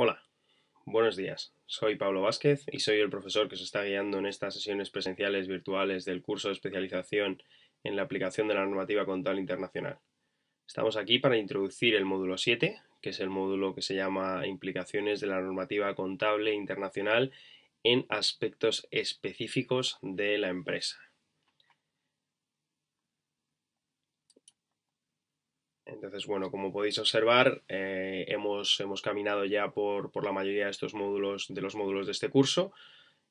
Hola, buenos días. Soy Pablo Vázquez y soy el profesor que se está guiando en estas sesiones presenciales virtuales del curso de especialización en la aplicación de la normativa contable internacional. Estamos aquí para introducir el módulo 7, que es el módulo que se llama Implicaciones de la normativa contable internacional en aspectos específicos de la empresa. Entonces, bueno, como podéis observar, eh, hemos, caminado ya por, la mayoría de estos módulos, de los módulos de este curso.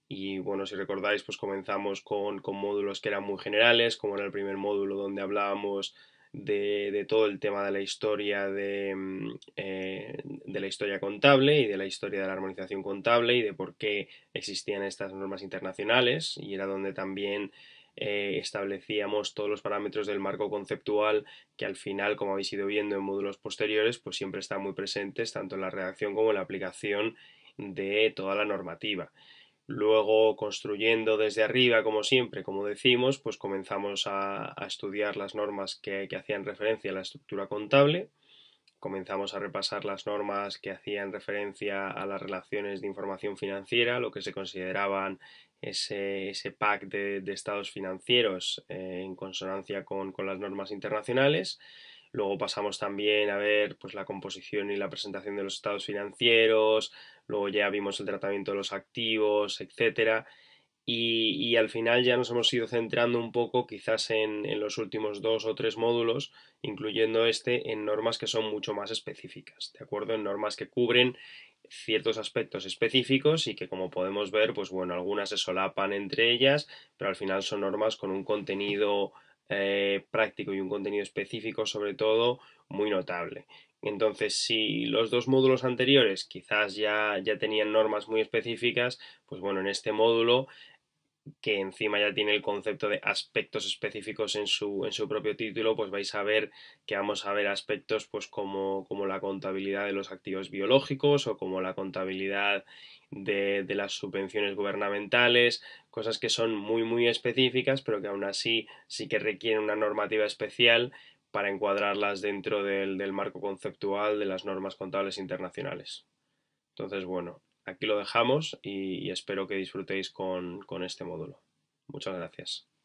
Y bueno, si recordáis, pues comenzamos con, con módulos que eran muy generales, como en el primer módulo donde hablábamos de, todo el tema de la historia de, mm, eh, de, la historia contable y de la historia de la armonización contable y de por qué existían estas normas internacionales y era donde también eh, establecíamos todos los parámetros del marco conceptual que al final, como habéis ido viendo en módulos posteriores, pues siempre están muy presentes tanto en la redacción como en la aplicación de toda la normativa. Luego, construyendo desde arriba, como siempre, como decimos, pues comenzamos a, estudiar las normas que hacían referencia a la estructura contable comenzamos a repasar las normas que hacían referencia a las relaciones de información financiera, lo que se consideraban ese, ese pack de, estados financieros eh, en consonancia con, con, las normas internacionales. Luego pasamos también a ver pues, la composición y la presentación de los estados financieros, luego ya vimos el tratamiento de los activos, etcétera y, al final ya nos hemos ido centrando un poco quizás en, los últimos dos o tres módulos, incluyendo este, en normas que son mucho más específicas, ¿de acuerdo? En normas que cubren ciertos aspectos específicos y que como podemos ver, pues bueno, algunas se solapan entre ellas, pero al final son normas con un contenido eh, práctico y un contenido específico sobre todo muy notable. Entonces, si los dos módulos anteriores quizás ya, ya tenían normas muy específicas, pues bueno, en este módulo que encima ya tiene el concepto de aspectos específicos en su, en su propio título, pues vais a ver que vamos a ver aspectos pues como, como la contabilidad de los activos biológicos o como la contabilidad de, las subvenciones gubernamentales, cosas que son muy muy específicas, pero que aún así sí que requieren una normativa especial para encuadrarlas dentro del marco conceptual de las normas contables internacionales. Entonces, bueno, aquí lo dejamos y, espero que disfrutéis con este módulo. Muchas gracias.